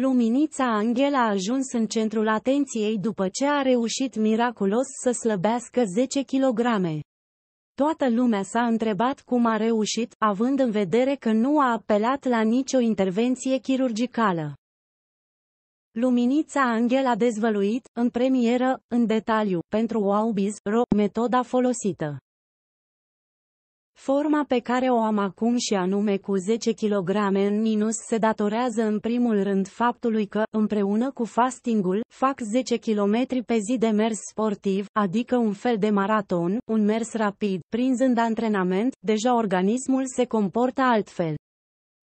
Luminița Angela a ajuns în centrul atenției după ce a reușit miraculos să slăbească 10 kg. Toată lumea s-a întrebat cum a reușit, având în vedere că nu a apelat la nicio intervenție chirurgicală. Luminița Angel a dezvăluit, în premieră, în detaliu, pentru ro, metoda folosită. Forma pe care o am acum și anume cu 10 kg în minus se datorează în primul rând faptului că, împreună cu fastingul, fac 10 km pe zi de mers sportiv, adică un fel de maraton, un mers rapid, prinzând antrenament, deja organismul se comportă altfel.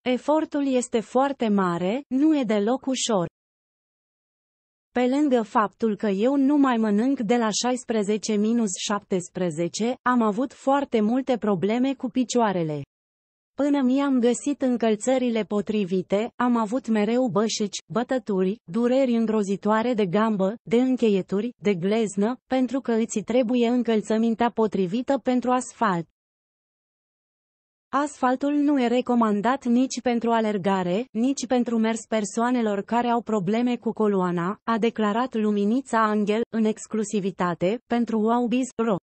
Efortul este foarte mare, nu e deloc ușor. Pe lângă faptul că eu nu mai mănânc de la 16-17, am avut foarte multe probleme cu picioarele. Până mi-am găsit încălțările potrivite, am avut mereu bășici, bătături, dureri îngrozitoare de gambă, de încheieturi, de gleznă, pentru că îți trebuie încălțămintea potrivită pentru asfalt. Asfaltul nu e recomandat nici pentru alergare, nici pentru mers persoanelor care au probleme cu coloana, a declarat Luminița Angel, în exclusivitate, pentru WowBiz.ro.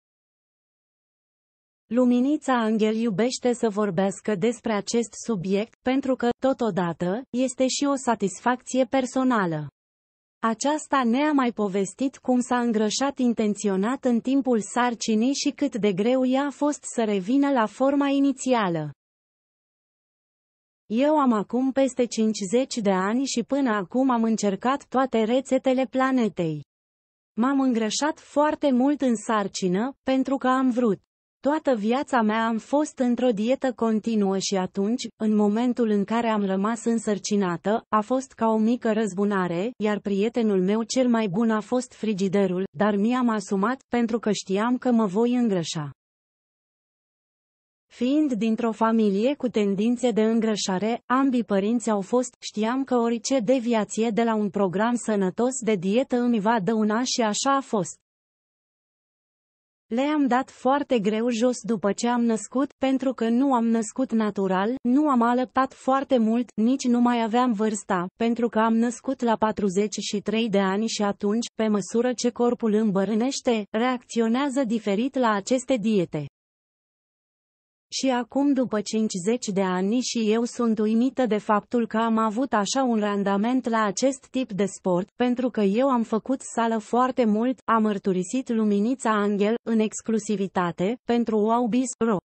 Luminița Angel iubește să vorbească despre acest subiect, pentru că, totodată, este și o satisfacție personală. Aceasta ne-a mai povestit cum s-a îngrășat intenționat în timpul sarcinii și cât de greu i-a fost să revină la forma inițială. Eu am acum peste 50 de ani și până acum am încercat toate rețetele planetei. M-am îngrășat foarte mult în sarcină, pentru că am vrut. Toată viața mea am fost într-o dietă continuă și atunci, în momentul în care am rămas însărcinată, a fost ca o mică răzbunare, iar prietenul meu cel mai bun a fost frigiderul, dar mi-am asumat, pentru că știam că mă voi îngrășa. Fiind dintr-o familie cu tendințe de îngrășare, ambii părinți au fost, știam că orice deviație de la un program sănătos de dietă îmi va dăuna și așa a fost. Le-am dat foarte greu jos după ce am născut, pentru că nu am născut natural, nu am alăptat foarte mult, nici nu mai aveam vârsta, pentru că am născut la 43 de ani și atunci, pe măsură ce corpul îmbărânește, reacționează diferit la aceste diete. Și acum după 50 de ani și eu sunt uimită de faptul că am avut așa un randament la acest tip de sport, pentru că eu am făcut sală foarte mult, a mărturisit Luminița Angel, în exclusivitate, pentru Wowbiz.ro.